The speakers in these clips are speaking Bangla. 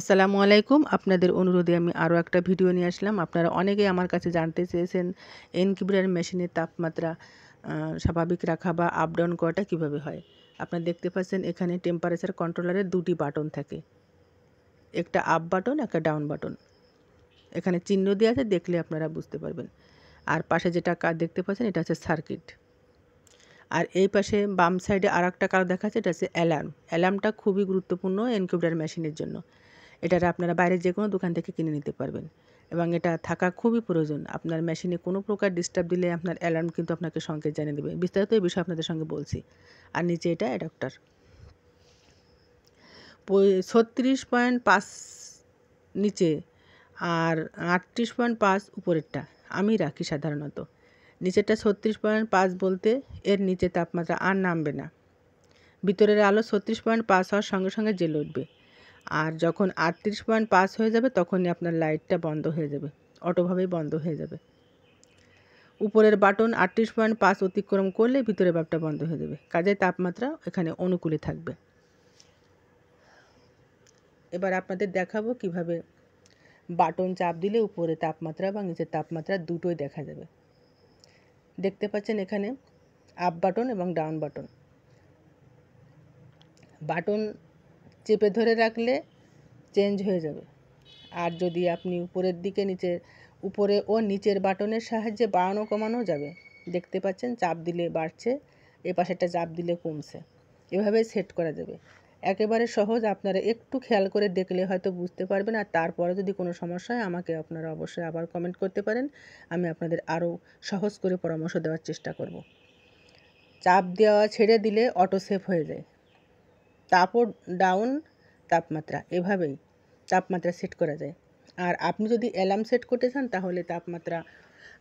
আসসালামু আলাইকুম আপনাদের অনুরোধে আমি আরও একটা ভিডিও নিয়ে আসলাম আপনারা অনেকেই আমার কাছে জানতে চেয়েছেন ইনকিউবেটার মেশিনের তাপমাত্রা স্বাভাবিক রাখা বা আপ ডাউন করাটা কীভাবে হয় আপনারা দেখতে পাচ্ছেন এখানে টেম্পারেচার কন্ট্রোলারের দুটি বাটন থাকে একটা আপ বাটন একটা ডাউন বাটন এখানে চিহ্ন দেওয়া আছে দেখলে আপনারা বুঝতে পারবেন আর পাশে যেটা কাজ দেখতে পাচ্ছেন এটা হচ্ছে সার্কিট আর এই পাশে বাম সাইডে আর একটা কালো দেখা যাচ্ছে এটা হচ্ছে অ্যালার্ম অ্যালার্মটা খুবই গুরুত্বপূর্ণ এনকিউবেটার মেশিনের জন্য এটা আপনারা বাইরে যে কোনো দোকান থেকে কিনে নিতে পারবেন এবং এটা থাকা খুবই প্রয়োজন আপনার মেশিনে কোনো প্রকার ডিস্টার্ব দিলে আপনার অ্যালার্ম কিন্তু আপনাকে সংকেত জানিয়ে দেবে বিস্তারিত এই বিষয়ে আপনাদের সঙ্গে বলছি আর নিচে এটা অ্যাডাপ্টার ছত্রিশ পয়েন্ট পাঁচ নিচে আর আটত্রিশ পয়েন্ট পাঁচ উপরেরটা আমি রাখি সাধারণত নিচেরটা ছত্রিশ পয়েন্ট পাঁচ বলতে এর নিচে তাপমাত্রা আর নামবে না ভিতরের আলো ছত্রিশ পয়েন্ট পাঁচ হওয়ার সঙ্গে সঙ্গে জেলে উঠবে আর যখন আটত্রিশ পয়েন্ট পাস হয়ে যাবে তখনই আপনার লাইটটা বন্ধ হয়ে যাবে অটোভাবেই বন্ধ হয়ে যাবে উপরের বাটন আটত্রিশ পয়েন্ট পাস অতিক্রম করলে ভিতরে ব্যাপটা বন্ধ হয়ে যাবে কাজে তাপমাত্রা এখানে অনুকূলে থাকবে এবার আপনাদের দেখাবো কিভাবে বাটন চাপ দিলে উপরে তাপমাত্রা বা নিচের তাপমাত্রা দুটোই দেখা যাবে দেখতে পাচ্ছেন এখানে আপ বাটন এবং ডাউন বাটন বাটন চেপে ধরে রাখলে চেঞ্জ হয়ে যাবে আর যদি আপনি উপরের দিকে নিচের উপরে ও নিচের বাটনের সাহায্যে বাড়ানো কমানো যাবে দেখতে পাচ্ছেন চাপ দিলে বাড়ছে এ পাশেটা চাপ দিলে কমছে এভাবে সেট করা যাবে একেবারে সহজ আপনারা একটু খেয়াল করে দেখলে হয়তো বুঝতে পারবেন আর তারপরে যদি কোনো সমস্যা হয় আমাকে আপনারা অবশ্যই আবার কমেন্ট করতে পারেন আমি আপনাদের আরও সহজ করে পরামর্শ দেওয়ার চেষ্টা করব চাপ দেওয়া ছেড়ে দিলে অটো সেভ হয়ে যায় তাপও ডাউন তাপমাত্রা এভাবেই তাপমাত্রা সেট করা যায় আর আপনি যদি অ্যালার্ম সেট করতে চান তাহলে তাপমাত্রা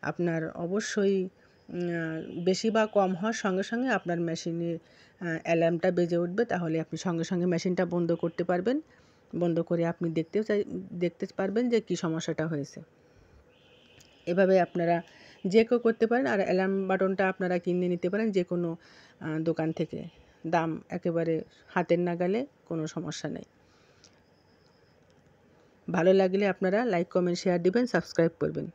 আপনার অবশ্যই বেশি বা কম হওয়ার সঙ্গে সঙ্গে আপনার মেশিনে অ্যালার্মটা বেজে উঠবে তাহলে আপনি সঙ্গে সঙ্গে মেশিনটা বন্ধ করতে পারবেন বন্ধ করে আপনি দেখতে চাই দেখতে পারবেন যে কি সমস্যাটা হয়েছে এভাবে আপনারা যে কেউ করতে পারেন আর অ্যালার্ম বাটনটা আপনারা কিনে নিতে পারেন যে কোনো দোকান থেকে দাম একেবারে হাতের নাগালে কোনো সমস্যা নেই ভালো লাগলে আপনারা লাইক কমেন্ট শেয়ার দিবেন সাবস্ক্রাইব করবেন